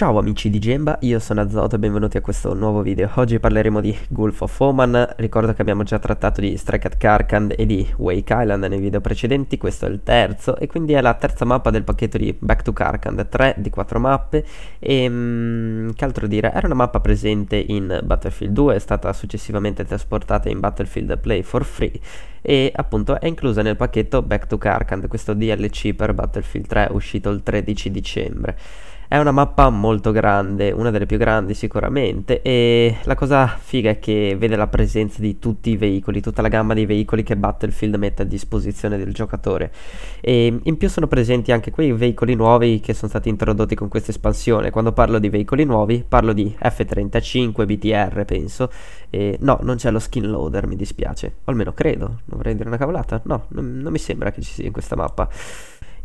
Ciao amici di Gemba, io sono Azoto e benvenuti a questo nuovo video. Oggi parleremo di Gulf of Oman, ricordo che abbiamo già trattato di Strike at Karkand e di Wake Island nei video precedenti, questo è il terzo e quindi è la terza mappa del pacchetto di Back to Karkand, 3 di 4 mappe e mh, mm, che altro dire, era una mappa presente in Battlefield 2, è stata successivamente trasportata in Battlefield Play for Free e appunto è inclusa nel pacchetto Back to Karkand, questo DLC per Battlefield 3 uscito il 13 dicembre. È una mappa molto grande, una delle più grandi sicuramente, e la cosa figa è che vede la presenza di tutti i veicoli, tutta la gamma di veicoli che Battlefield mette a disposizione del giocatore. E in più sono presenti anche quei veicoli nuovi che sono stati introdotti con questa espansione. Quando parlo di veicoli nuovi, parlo di F-35, BTR penso. E no, non c'è lo skin loader, mi dispiace. O almeno credo, non vorrei dire una cavolata. No, non, non mi sembra che ci sia in questa mappa.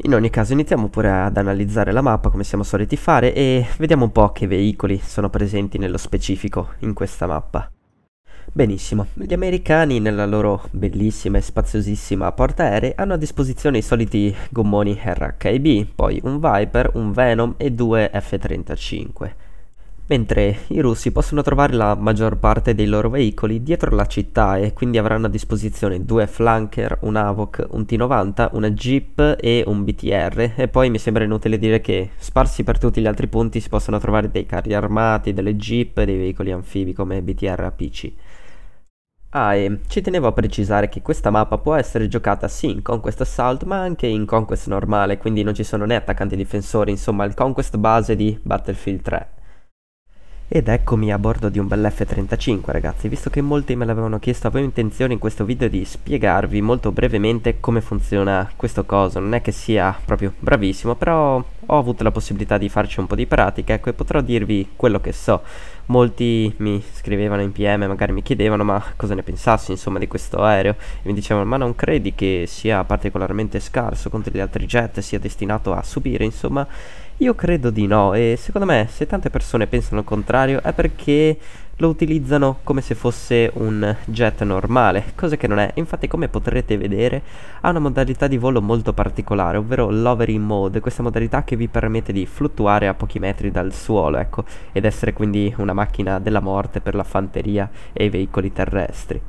In ogni caso iniziamo pure ad analizzare la mappa come siamo soliti fare e vediamo un po' che veicoli sono presenti nello specifico in questa mappa. Benissimo, gli americani nella loro bellissima e spaziosissima portaerei hanno a disposizione i soliti gommoni RHIB, poi un Viper, un Venom e due F-35 mentre i russi possono trovare la maggior parte dei loro veicoli dietro la città e quindi avranno a disposizione due flanker, un AVOC, un T90, una Jeep e un BTR e poi mi sembra inutile dire che sparsi per tutti gli altri punti si possono trovare dei carri armati, delle Jeep e dei veicoli anfibi come BTR a PC. Ah, e ci tenevo a precisare che questa mappa può essere giocata sì in Conquest Assault, ma anche in Conquest normale, quindi non ci sono né attaccanti difensori, insomma il Conquest base di Battlefield 3. Ed eccomi a bordo di un bel F-35 ragazzi, visto che molti me l'avevano chiesto avevo intenzione in questo video di spiegarvi molto brevemente come funziona questo coso, non è che sia proprio bravissimo però ho avuto la possibilità di farci un po' di pratica ecco e potrò dirvi quello che so, molti mi scrivevano in PM magari mi chiedevano ma cosa ne pensassi insomma di questo aereo e mi dicevano ma non credi che sia particolarmente scarso contro gli altri jet, sia destinato a subire insomma io credo di no e secondo me se tante persone pensano il contrario è perché lo utilizzano come se fosse un jet normale, cosa che non è. Infatti come potrete vedere ha una modalità di volo molto particolare, ovvero l'overing mode, questa modalità che vi permette di fluttuare a pochi metri dal suolo, ecco, ed essere quindi una macchina della morte per la fanteria e i veicoli terrestri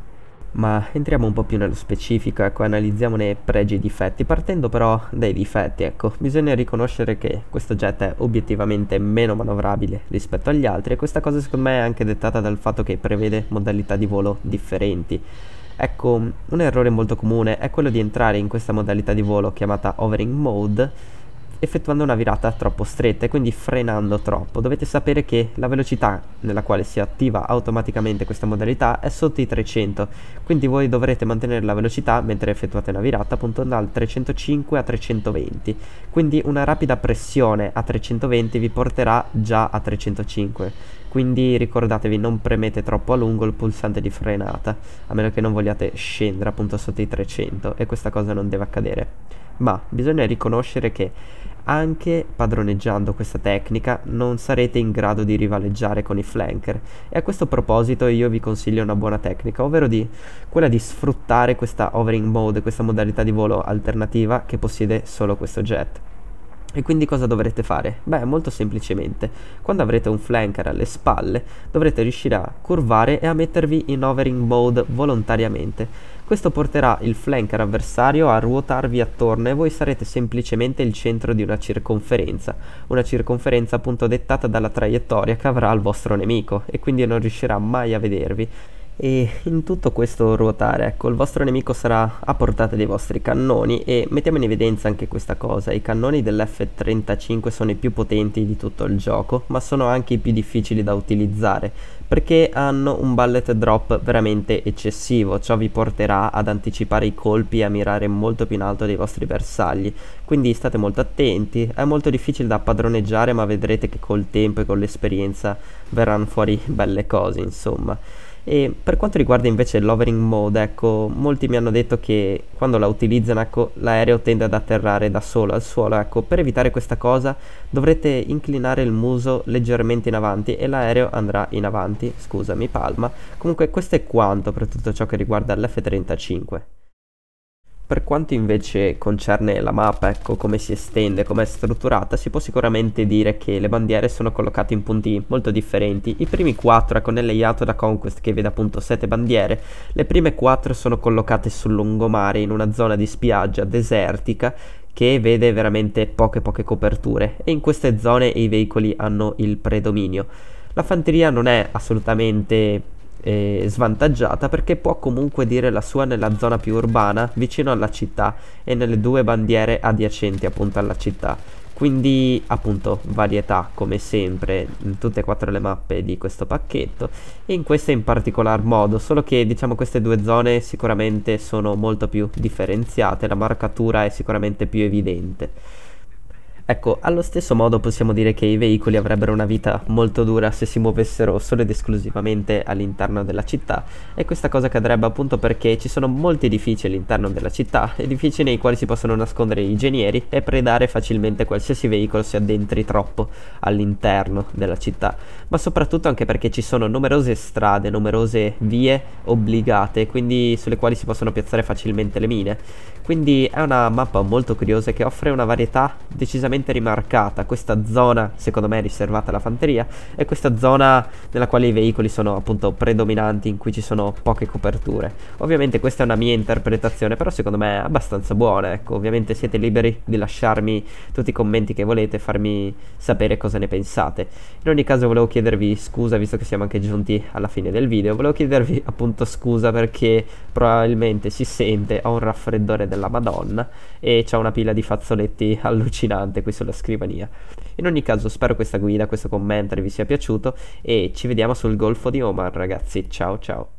ma entriamo un po' più nello specifico, ecco, analizziamone pregi e difetti, partendo però dai difetti, ecco, bisogna riconoscere che questo jet è obiettivamente meno manovrabile rispetto agli altri e questa cosa secondo me è anche dettata dal fatto che prevede modalità di volo differenti. Ecco, un errore molto comune è quello di entrare in questa modalità di volo chiamata Overing mode effettuando una virata troppo stretta e quindi frenando troppo. Dovete sapere che la velocità nella quale si attiva automaticamente questa modalità è sotto i 300, quindi voi dovrete mantenere la velocità mentre effettuate una virata appunto dal 305 a 320, quindi una rapida pressione a 320 vi porterà già a 305 quindi ricordatevi non premete troppo a lungo il pulsante di frenata a meno che non vogliate scendere appunto sotto i 300 e questa cosa non deve accadere ma bisogna riconoscere che anche padroneggiando questa tecnica non sarete in grado di rivaleggiare con i flanker e a questo proposito io vi consiglio una buona tecnica ovvero di, quella di sfruttare questa hovering mode questa modalità di volo alternativa che possiede solo questo jet e quindi cosa dovrete fare? Beh, molto semplicemente, quando avrete un flanker alle spalle, dovrete riuscire a curvare e a mettervi in overing mode volontariamente. Questo porterà il flanker avversario a ruotarvi attorno e voi sarete semplicemente il centro di una circonferenza, una circonferenza appunto dettata dalla traiettoria che avrà il vostro nemico e quindi non riuscirà mai a vedervi e in tutto questo ruotare, ecco, il vostro nemico sarà a portata dei vostri cannoni e mettiamo in evidenza anche questa cosa, i cannoni dell'F-35 sono i più potenti di tutto il gioco, ma sono anche i più difficili da utilizzare, perché hanno un bullet drop veramente eccessivo, ciò vi porterà ad anticipare i colpi e a mirare molto più in alto dei vostri bersagli, quindi state molto attenti, è molto difficile da padroneggiare ma vedrete che col tempo e con l'esperienza verranno fuori belle cose insomma. E per quanto riguarda invece l'overing mode, ecco, molti mi hanno detto che quando la utilizzano, ecco, l'aereo tende ad atterrare da solo al suolo, ecco, per evitare questa cosa dovrete inclinare il muso leggermente in avanti e l'aereo andrà in avanti, scusami palma. Comunque questo è quanto per tutto ciò che riguarda l'F-35. Per quanto invece concerne la mappa, ecco come si estende, come è strutturata, si può sicuramente dire che le bandiere sono collocate in punti molto differenti. I primi 4, ecco nel layout da Conquest che vede appunto 7 bandiere, le prime 4 sono collocate sul lungomare in una zona di spiaggia desertica che vede veramente poche poche coperture e in queste zone i veicoli hanno il predominio. La fanteria non è assolutamente eh, svantaggiata perché può comunque dire la sua nella zona più urbana vicino alla città e nelle due bandiere adiacenti appunto alla città quindi appunto varietà come sempre in tutte e quattro le mappe di questo pacchetto e in questa in particolar modo solo che diciamo queste due zone sicuramente sono molto più differenziate la marcatura è sicuramente più evidente Ecco, allo stesso modo possiamo dire che i veicoli avrebbero una vita molto dura se si muovessero solo ed esclusivamente all'interno della città e questa cosa cadrebbe appunto perché ci sono molti edifici all'interno della città, edifici nei quali si possono nascondere i genieri e predare facilmente qualsiasi veicolo si addentri troppo all'interno della città, ma soprattutto anche perché ci sono numerose strade, numerose vie obbligate, quindi sulle quali si possono piazzare facilmente le mine. Quindi è una mappa molto curiosa che offre una varietà decisamente particolarmente rimarcata questa zona, secondo me, riservata alla fanteria, è questa zona nella quale i veicoli sono appunto predominanti, in cui ci sono poche coperture. Ovviamente questa è una mia interpretazione, però secondo me è abbastanza buona, ecco, ovviamente siete liberi di lasciarmi tutti i commenti che volete, farmi sapere cosa ne pensate. In ogni caso volevo chiedervi scusa, visto che siamo anche giunti alla fine del video, volevo chiedervi appunto scusa perché probabilmente si sente, ho un raffreddore della madonna e c'è una pila di fazzoletti allucinante qui sulla scrivania. In ogni caso spero questa guida, questo commento vi sia piaciuto e ci vediamo sul Golfo di Oman ragazzi, ciao ciao!